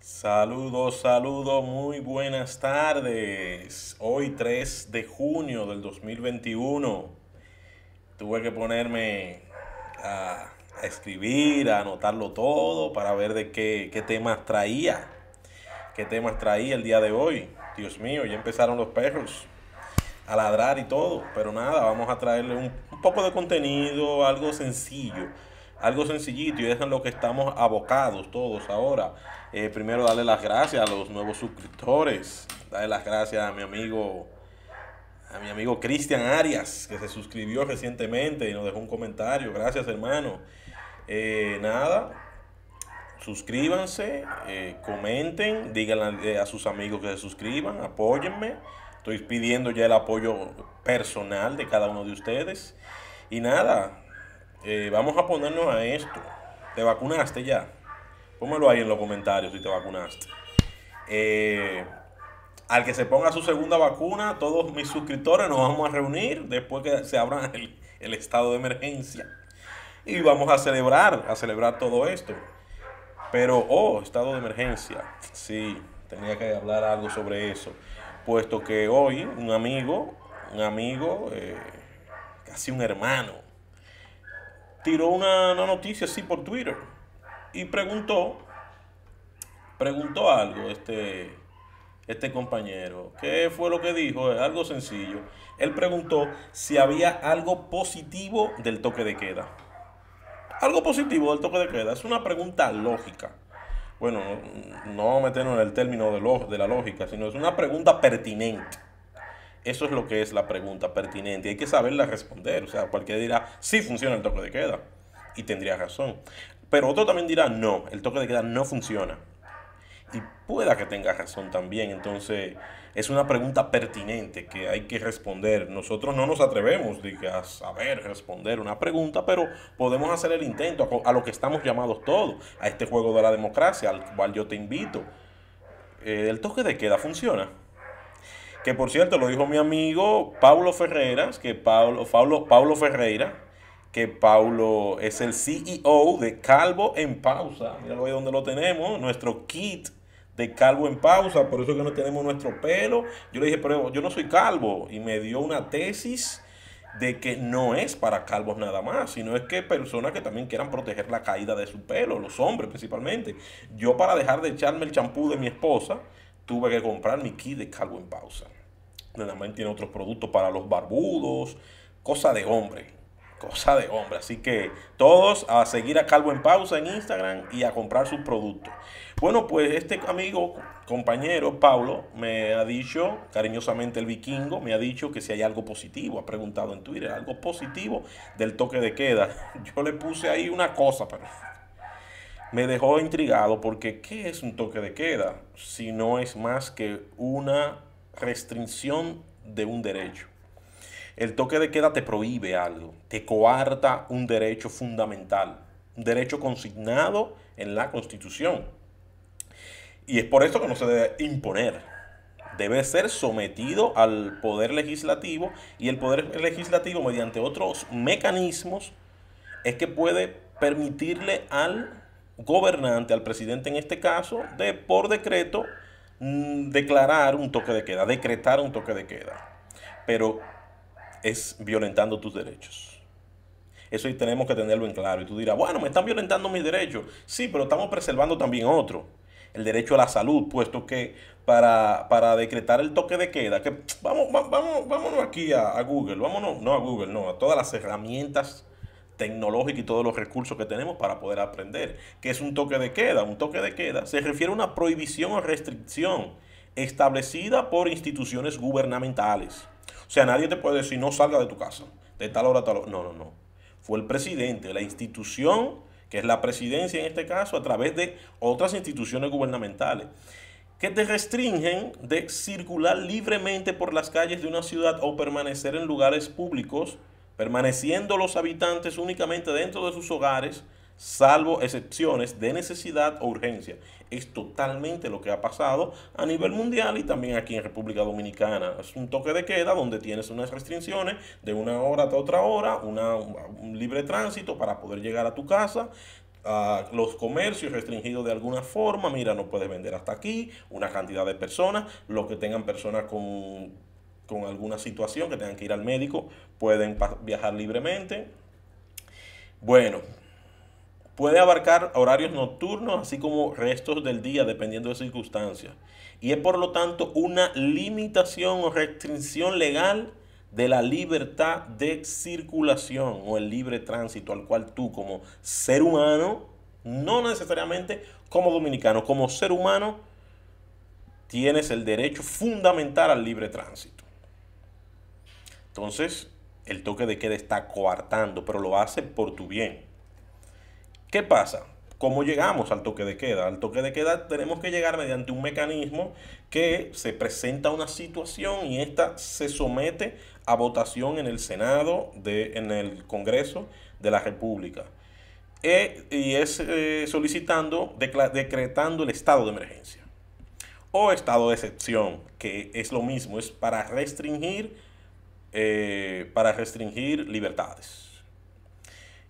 Saludos, saludos, muy buenas tardes. Hoy 3 de junio del 2021. Tuve que ponerme a, escribir, a anotarlo todo para ver de qué, temas traía. ¿Qué temas traía el día de hoy? Dios mío, ya empezaron los perros a ladrar y todo. Pero nada, vamos a traerle un poco de contenido, algo sencillo algo sencillito y eso es lo que estamos abocados todos ahora. Eh, primero darle las gracias a los nuevos suscriptores, darle las gracias a mi amigo a mi amigo Cristian Arias que se suscribió recientemente y nos dejó un comentario. Gracias hermano. Eh, nada, suscríbanse, eh, comenten, díganle a sus amigos que se suscriban, apóyenme. Estoy pidiendo ya el apoyo personal de cada uno de ustedes. Y nada, eh, vamos a ponernos a esto. ¿Te vacunaste ya? Póngalo ahí en los comentarios si te vacunaste. Eh, al que se ponga su segunda vacuna, todos mis suscriptores nos vamos a reunir después que se abra el, estado de emergencia. Y vamos a celebrar, a celebrar todo esto. Pero, oh, estado de emergencia. Sí, tenía que hablar algo sobre eso. Puesto que hoy un amigo, un amigo, eh, casi un hermano, tiró una, noticia así por Twitter y preguntó, preguntó algo este, este compañero. ¿Qué fue lo que dijo? Algo sencillo. Él preguntó si había algo positivo del toque de queda. Algo positivo del toque de queda. Es una pregunta lógica. Bueno, no meternos en el término de, de la lógica, sino es una pregunta pertinente. Eso es lo que es la pregunta pertinente. Hay que saberla responder. O sea, cualquiera dirá, sí funciona el toque de queda. Y tendría razón. Pero otro también dirá, no, el toque de queda no funciona. Y pueda que tenga razón también. Entonces, es una pregunta pertinente que hay que responder. Nosotros no nos atrevemos a saber responder una pregunta, pero podemos hacer el intento a, lo que estamos llamados todos, a este juego de la democracia, al cual yo te invito. Eh, ¿El toque de queda funciona? Que por cierto, lo dijo mi amigo Paulo Ferreras, que Paulo, Ferreira, que Paulo es el CEO de Calvo en Pausa. Míralo ahí donde lo tenemos, nuestro kit de calvo en pausa, por eso que no tenemos nuestro pelo. Yo le dije, pero yo no soy calvo. Y me dio una tesis de que no es para calvos nada más, sino es que personas que también quieran proteger la caída de su pelo, los hombres principalmente. Yo para dejar de echarme el champú de mi esposa, tuve que comprar mi kit de calvo en pausa Nada más tiene otros productos para los barbudos, cosa de hombre, cosa de hombre. Así que todos a seguir a Calvo en Pausa en Instagram y a comprar sus productos. Bueno, pues este amigo, compañero Pablo, me ha dicho cariñosamente el vikingo, me ha dicho que si hay algo positivo, ha preguntado en Twitter, algo positivo del toque de queda. Yo le puse ahí una cosa, pero me dejó intrigado porque ¿qué es un toque de queda si no es más que una restricción de un derecho? El toque de queda te prohíbe algo, te coarta un derecho fundamental, un derecho consignado en la Constitución. Y es por esto que no se debe imponer, debe ser sometido al Poder Legislativo y el Poder Legislativo mediante otros mecanismos es que puede permitirle al gobernante, al presidente en este caso, de por decreto mm, declarar un toque de queda, decretar un toque de queda. Pero es violentando tus derechos. Eso tenemos que tenerlo en claro. Y tú dirás, bueno, me están violentando mis derechos. Sí, pero estamos preservando también otro. El derecho a la salud, puesto que para, para decretar el toque de queda, que vamos, vamos, vámonos aquí a, a Google, vámonos, no a Google, no, a todas las herramientas tecnológica y todos los recursos que tenemos para poder aprender. que es un toque de queda? Un toque de queda se refiere a una prohibición o restricción establecida por instituciones gubernamentales. O sea, nadie te puede decir no salga de tu casa, de tal hora a tal hora. No, no, no. Fue el presidente, la institución, que es la presidencia en este caso, a través de otras instituciones gubernamentales, que te restringen de circular libremente por las calles de una ciudad o permanecer en lugares públicos permaneciendo los habitantes únicamente dentro de sus hogares, salvo excepciones de necesidad o urgencia. Es totalmente lo que ha pasado a nivel mundial y también aquí en República Dominicana. Es un toque de queda donde tienes unas restricciones de una hora a otra hora, un libre tránsito para poder llegar a tu casa. Ah, los comercios restringidos de alguna forma, mira, no puedes vender hasta aquí, una cantidad de personas, los que tengan personas con con alguna situación, que tengan que ir al médico, pueden viajar libremente. Bueno, Puede abarcar horarios nocturnos, así como restos del día, dependiendo de circunstancias. Y es por lo tanto una limitación o restricción legal de la libertad de circulación o el libre tránsito al cual tú como ser humano, no necesariamente como dominicano, como ser humano, tienes el derecho fundamental al libre tránsito. Entonces, el toque de queda está coartando, pero lo hace por tu bien. ¿Qué pasa? ¿Cómo llegamos al toque de queda? Al toque de queda tenemos que llegar mediante un mecanismo que se presenta una situación y esta se somete a votación en el Senado, de, en el Congreso de la República. E, y es eh, solicitando, decretando el estado de emergencia o estado de excepción, que es lo mismo, es para restringir eh, para restringir libertades.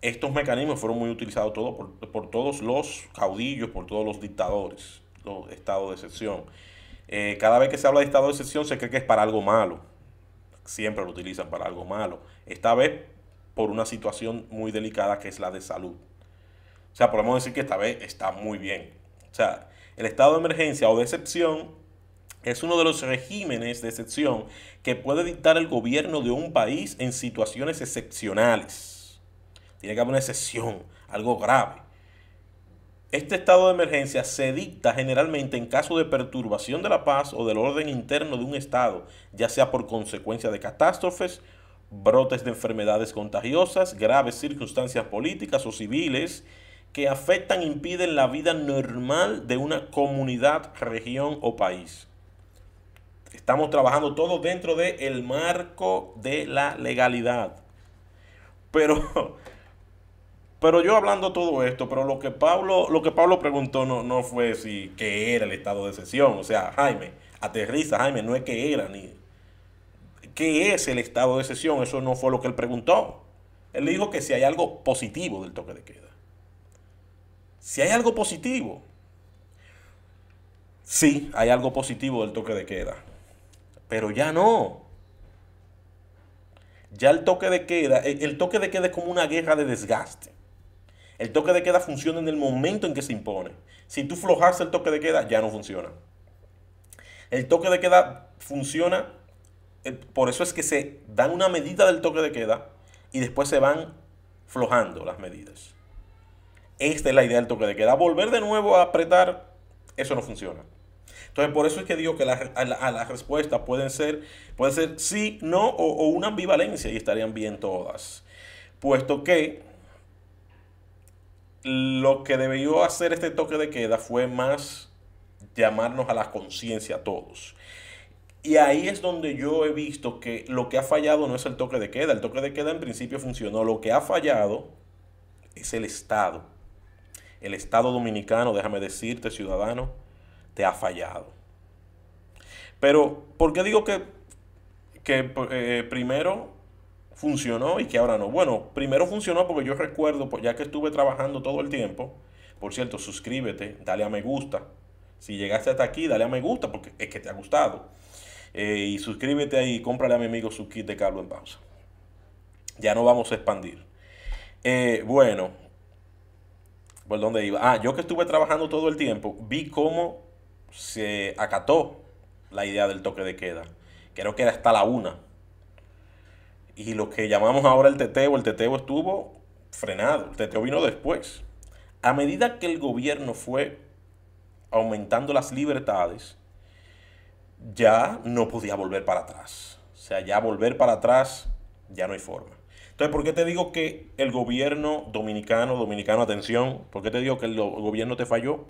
Estos mecanismos fueron muy utilizados por, todos los caudillos, por todos los dictadores, los estados de excepción. Eh, cada vez que se habla de estado de excepción se cree que es para algo malo. Siempre lo utilizan para algo malo. Esta vez por una situación muy delicada que es la de salud. O sea, podemos decir que esta vez está muy bien. O sea, el estado de emergencia o de excepción es uno de los regímenes de excepción que puede dictar el gobierno de un país en situaciones excepcionales. Tiene que haber una excepción, algo grave. Este estado de emergencia se dicta generalmente en caso de perturbación de la paz o del orden interno de un estado, ya sea por consecuencia de catástrofes, brotes de enfermedades contagiosas, graves circunstancias políticas o civiles, que afectan, e impiden la vida normal de una comunidad, región o país. Estamos trabajando todos dentro del marco de la legalidad. Pero, pero yo hablando todo esto, pero lo que Pablo, lo que Pablo preguntó no, no fue si qué era el estado de sesión O sea, Jaime, aterriza, Jaime, no es que era ni. ¿Qué es el estado de sesión Eso no fue lo que él preguntó. Él dijo que si hay algo positivo del toque de queda. Si hay algo positivo. Sí, hay algo positivo del toque de queda. Pero ya no. Ya el toque de queda, el toque de queda es como una guerra de desgaste. El toque de queda funciona en el momento en que se impone. Si tú flojas el toque de queda, ya no funciona. El toque de queda funciona, por eso es que se dan una medida del toque de queda y después se van flojando las medidas. Esta es la idea del toque de queda. Volver de nuevo a apretar, eso no funciona. Entonces, por eso es que digo que las respuestas pueden ser, puede ser sí, no o, o una ambivalencia y estarían bien todas. Puesto que lo que debió hacer este toque de queda fue más llamarnos a la conciencia a todos. Y ahí es donde yo he visto que lo que ha fallado no es el toque de queda. El toque de queda en principio funcionó. Lo que ha fallado es el Estado. El Estado dominicano, déjame decirte, ciudadano, te ha fallado. Pero, ¿por qué digo que, que eh, primero funcionó y que ahora no? Bueno, primero funcionó porque yo recuerdo, pues ya que estuve trabajando todo el tiempo, por cierto, suscríbete, dale a me gusta. Si llegaste hasta aquí, dale a me gusta porque es que te ha gustado. Eh, y suscríbete ahí y cómprale a mi amigo su kit de Carlos en pausa. Ya no vamos a expandir. Eh, bueno, ¿por dónde iba? Ah, yo que estuve trabajando todo el tiempo, vi cómo se acató la idea del toque de queda. Creo que era hasta la una. Y lo que llamamos ahora el teteo, el teteo estuvo frenado, el teteo vino después. A medida que el gobierno fue aumentando las libertades, ya no podía volver para atrás. O sea, ya volver para atrás, ya no hay forma. Entonces, ¿por qué te digo que el gobierno dominicano, dominicano, atención, ¿por qué te digo que el gobierno te falló?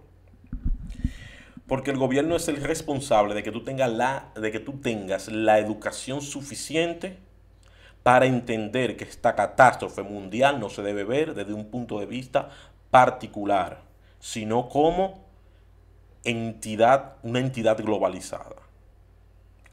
Porque el gobierno es el responsable de que tú tengas la, de que tú tengas la educación suficiente para entender que esta catástrofe mundial no se debe ver desde un punto de vista particular, sino como entidad, una entidad globalizada.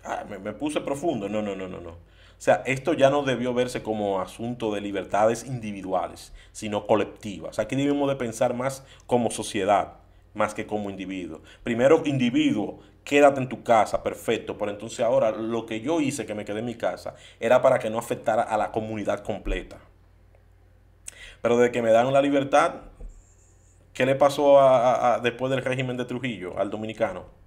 Ah, me, puse profundo, no, no, no, no, no. O sea, esto ya no debió verse como asunto de libertades individuales, sino colectivas. Aquí debemos de pensar más como sociedad más que como individuo. Primero, individuo, quédate en tu casa, perfecto, pero entonces ahora lo que yo hice que me quedé en mi casa era para que no afectara a la comunidad completa. Pero desde que me dan la libertad, ¿qué le pasó a, después del régimen de Trujillo al dominicano?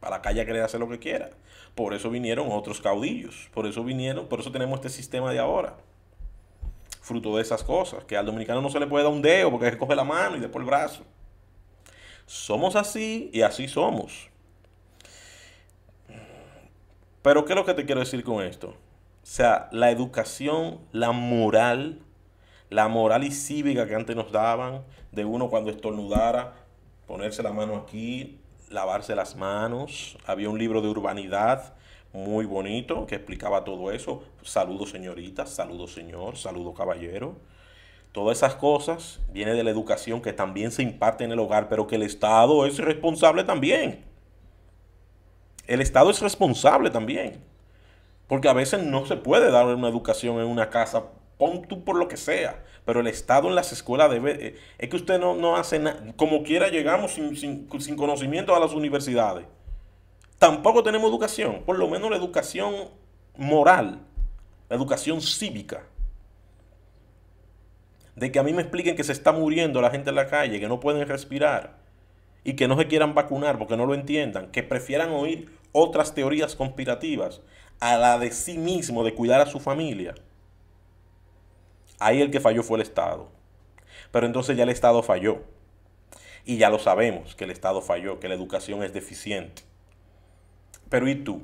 para la calle que hacer lo que quiera. Por eso vinieron otros caudillos, por eso vinieron, por eso tenemos este sistema de ahora. Fruto de esas cosas, que al dominicano no se le puede dar un dedo porque que coge la mano y después el brazo. Somos así y así somos. Pero ¿qué es lo que te quiero decir con esto? O sea, la educación, la moral, la moral y cívica que antes nos daban, de uno cuando estornudara, ponerse la mano aquí, lavarse las manos. Había un libro de urbanidad muy bonito que explicaba todo eso. Saludos señorita, saludos señor, saludos caballero. Todas esas cosas vienen de la educación que también se imparte en el hogar, pero que el Estado es responsable también. El Estado es responsable también. Porque a veces no se puede dar una educación en una casa, pon tú por lo que sea. Pero el Estado en las escuelas debe... Eh, es que usted no, hace nada. Como quiera llegamos sin conocimiento a las universidades. Tampoco tenemos educación. Por lo menos la educación moral. La educación cívica de que a mí me expliquen que se está muriendo la gente en la calle, que no pueden respirar y que no se quieran vacunar porque no lo entiendan, que prefieran oír otras teorías conspirativas a la de sí mismo, de cuidar a su familia. Ahí el que falló fue el Estado. Pero entonces ya el Estado falló. Y ya lo sabemos que el Estado falló, que la educación es deficiente. Pero ¿y tú?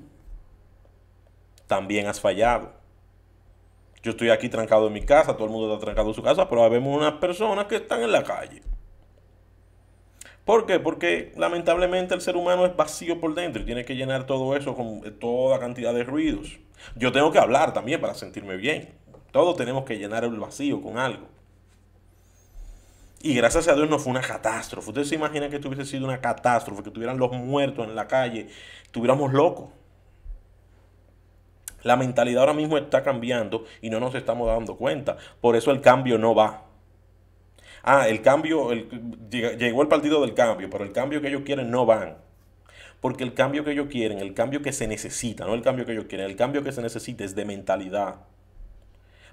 También has fallado. Yo estoy aquí trancado en mi casa, todo el mundo está trancado en su casa, pero vemos unas personas que están en la calle. ¿Por qué? Porque lamentablemente el ser humano es vacío por dentro y tiene que llenar todo eso con eh, toda cantidad de ruidos. Yo tengo que hablar también para sentirme bien. Todos tenemos que llenar el vacío con algo. Y gracias a Dios no fue una catástrofe. Usted se imagina que esto hubiese sido una catástrofe, que tuvieran los muertos en la calle, estuviéramos locos. La mentalidad ahora mismo está cambiando y no nos estamos dando cuenta. Por eso el cambio no va. Ah, el cambio, llegó el partido del cambio, pero el cambio que ellos quieren no van. Porque el cambio que ellos quieren, el cambio que se necesita, no el cambio que ellos quieren, el cambio que se necesita es de mentalidad.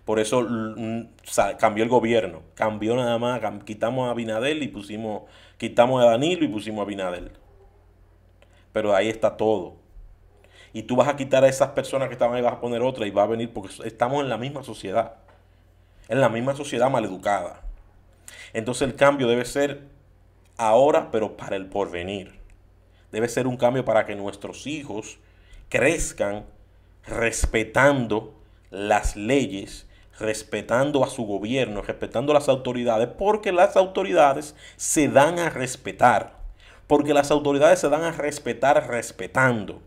Por eso cambió el gobierno, cambió nada más, quitamos a Binadel y pusimos, quitamos a Danilo y pusimos a Binadel. Pero ahí está todo y tú vas a quitar a esas personas que estaban ahí, vas a poner otra y va a venir porque estamos en la misma sociedad, en la misma sociedad maleducada. Entonces el cambio debe ser ahora, pero para el porvenir. Debe ser un cambio para que nuestros hijos crezcan respetando las leyes, respetando a su gobierno, respetando las autoridades, porque las autoridades se dan a respetar, porque las autoridades se dan a respetar respetando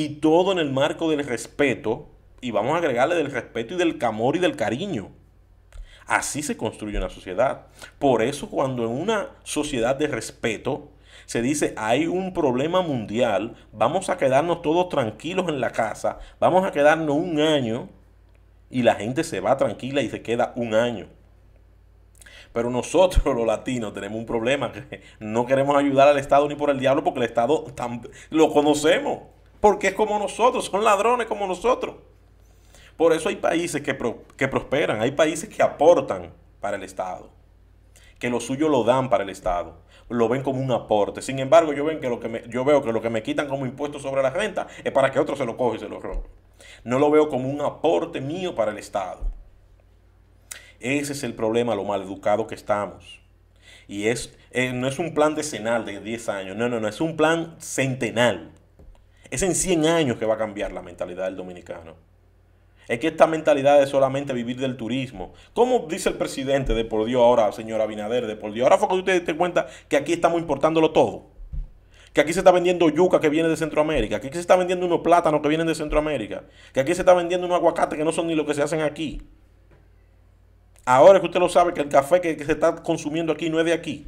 y todo en el marco del respeto, y vamos a agregarle del respeto y del amor y del cariño. Así se construye una sociedad. Por eso cuando en una sociedad de respeto se dice hay un problema mundial, vamos a quedarnos todos tranquilos en la casa, vamos a quedarnos un año y la gente se va tranquila y se queda un año. Pero nosotros los latinos tenemos un problema que no queremos ayudar al Estado ni por el diablo porque el Estado lo conocemos. Porque es como nosotros, son ladrones como nosotros. Por eso hay países que, prosperan, hay países que aportan para el Estado, que lo suyo lo dan para el Estado, lo ven como un aporte. Sin embargo, yo, que lo que yo veo que lo que me quitan como impuesto sobre la renta es para que otro se lo coge y se lo robe. No lo veo como un aporte mío para el Estado. Ese es el problema, lo maleducado que estamos. Y es, eh, no es un plan decenal de 10 años, no, no, no, es un plan centenal. Es en 100 años que va a cambiar la mentalidad del dominicano. Es que esta mentalidad es solamente vivir del turismo. ¿Cómo dice el presidente de por Dios ahora, señora Binader, de por Dios? Ahora fue que usted te cuenta que aquí estamos importándolo todo. Que aquí se está vendiendo yuca que viene de Centroamérica. Que aquí se está vendiendo unos plátanos que vienen de Centroamérica. Que aquí se está vendiendo unos aguacates que no son ni lo que se hacen aquí. Ahora que usted lo sabe que el café que se está consumiendo aquí no es de aquí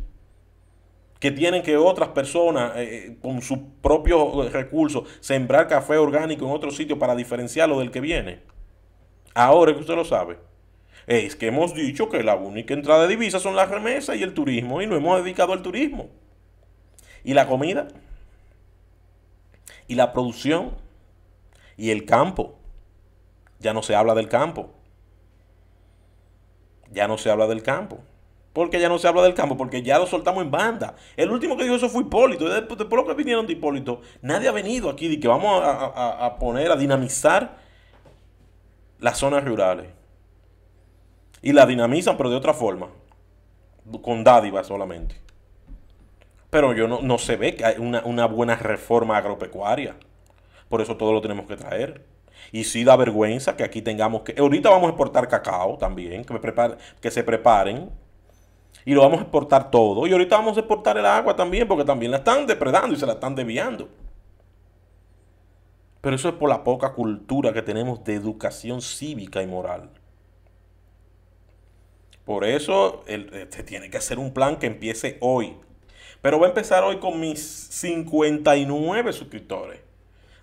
que tienen que otras personas eh, eh, con sus propios recursos sembrar café orgánico en otro sitio para diferenciarlo del que viene. Ahora que usted lo sabe. Es que hemos dicho que la única entrada de divisas son las remesas y el turismo y no hemos dedicado al turismo. Y la comida. Y la producción. Y el campo. Ya no se habla del campo. Ya no se habla del campo. Porque ya no se habla del campo, porque ya lo soltamos en banda. El último que dijo eso fue Hipólito. Después, lo que vinieron de Hipólito, nadie ha venido aquí de que vamos a, poner, a dinamizar las zonas rurales. Y la dinamizan, pero de otra forma. Con dádivas solamente. Pero yo no, no se ve que hay una, buena reforma agropecuaria. Por eso todo lo tenemos que traer. Y sí da vergüenza que aquí tengamos que... Ahorita vamos a exportar cacao también, que, me que se preparen y lo vamos a exportar todo. Y ahorita vamos a exportar el agua también, porque también la están depredando y se la están desviando. Pero eso es por la poca cultura que tenemos de educación cívica y moral. Por eso eh, se tiene que hacer un plan que empiece hoy. Pero voy a empezar hoy con mis 59 suscriptores.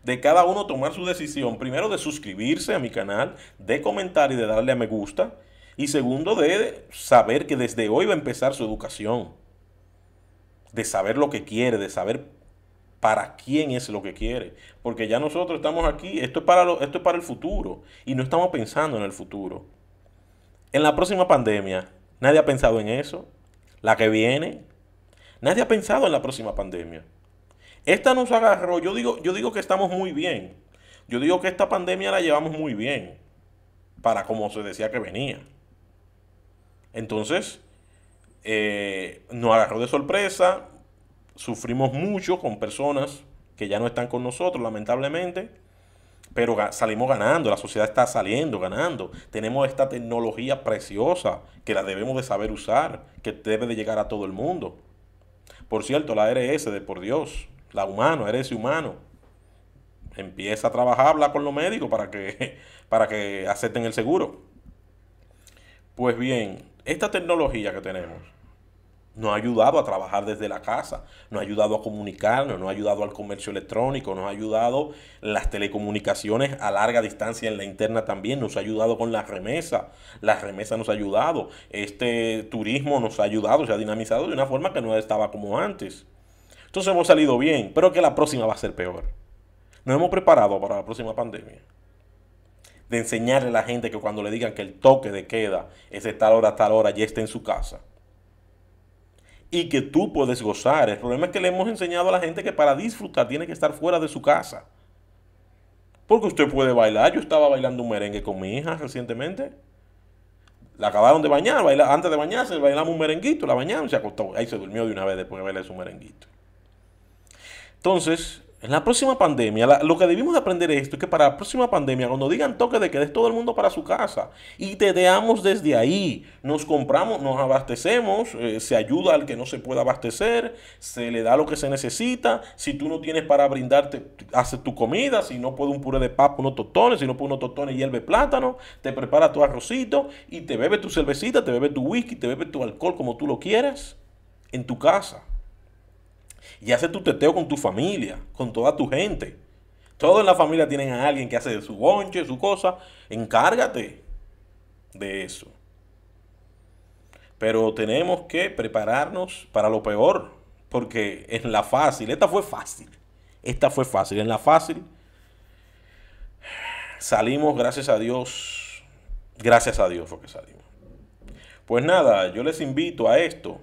De cada uno tomar su decisión, primero de suscribirse a mi canal, de comentar y de darle a me gusta. Y segundo, de saber que desde hoy va a empezar su educación. De saber lo que quiere, de saber para quién es lo que quiere. Porque ya nosotros estamos aquí, esto es para, esto para el futuro. Y no estamos pensando en el futuro. En la próxima pandemia, nadie ha pensado en eso. La que viene, nadie ha pensado en la próxima pandemia. Esta nos agarró, yo digo, yo digo que estamos muy bien. Yo digo que esta pandemia la llevamos muy bien para como se decía que venía. Entonces, eh, nos agarró de sorpresa, sufrimos mucho con personas que ya no están con nosotros, lamentablemente, pero salimos ganando, la sociedad está saliendo, ganando. Tenemos esta tecnología preciosa que la debemos de saber usar, que debe de llegar a todo el mundo. Por cierto, la RS de por Dios, la humano, RS humano, empieza a trabajar, con los médicos para que, para que acepten el seguro. Pues bien, esta tecnología que tenemos nos ha ayudado a trabajar desde la casa, nos ha ayudado a comunicarnos, nos ha ayudado al comercio electrónico, nos ha ayudado las telecomunicaciones a larga distancia en la interna también, nos ha ayudado con la remesa, la remesa nos ha ayudado, este turismo nos ha ayudado, se ha dinamizado de una forma que no estaba como antes. Entonces hemos salido bien, pero que la próxima va a ser peor. Nos hemos preparado para la próxima pandemia de enseñarle a la gente que cuando le digan que el toque de queda es de tal hora a tal hora, ya está en su casa. Y que tú puedes gozar. El problema es que le hemos enseñado a la gente que para disfrutar tiene que estar fuera de su casa. Porque usted puede bailar. Yo estaba bailando un merengue con mi hija recientemente. La acabaron de bañar, baila, antes de bañarse, bailamos un merenguito, la bañaron, se acostó. Ahí se durmió de una vez después de bailar su merenguito. Entonces, en la próxima pandemia, lo que debimos aprender es esto, que para la próxima pandemia, cuando digan toque de que des todo el mundo para su casa y te deamos desde ahí, nos compramos, nos abastecemos, eh, se ayuda al que no se pueda abastecer, se le da lo que se necesita, si tú no tienes para brindarte, haces tu comida, si no puede un puré de papa, unos totones. si no puede unos tostones, hierve plátano, te prepara tu arrocito y te bebe tu cervecita, te bebe tu whisky, te bebe tu alcohol como tú lo quieras en tu casa. Y hace tu teteo con tu familia, con toda tu gente. Todos en la familia tienen a alguien que hace su bonche, su cosa. Encárgate de eso. Pero tenemos que prepararnos para lo peor. Porque en la fácil, esta fue fácil. Esta fue fácil. En la fácil salimos, gracias a Dios. Gracias a Dios porque que salimos. Pues nada, yo les invito a esto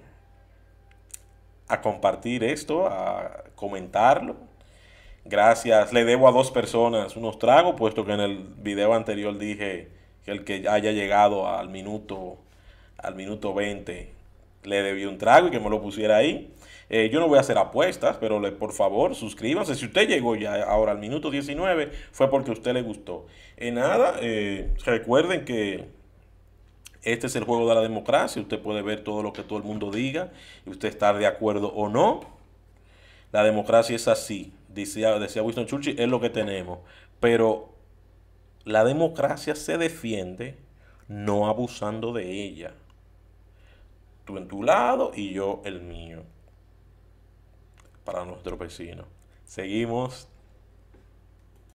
a compartir esto, a comentarlo. Gracias, le debo a dos personas unos tragos, puesto que en el video anterior dije que el que haya llegado al minuto, al minuto 20 le debí un trago y que me lo pusiera ahí. Eh, yo no voy a hacer apuestas, pero le, por favor suscríbanse. Si usted llegó ya ahora al minuto 19, fue porque a usted le gustó. En nada, eh, recuerden que este es el juego de la democracia. Usted puede ver todo lo que todo el mundo diga y usted estar de acuerdo o no. La democracia es así, decía, decía Winston Churchill, es lo que tenemos. Pero la democracia se defiende no abusando de ella. Tú en tu lado y yo el mío. Para nuestro vecino. Seguimos.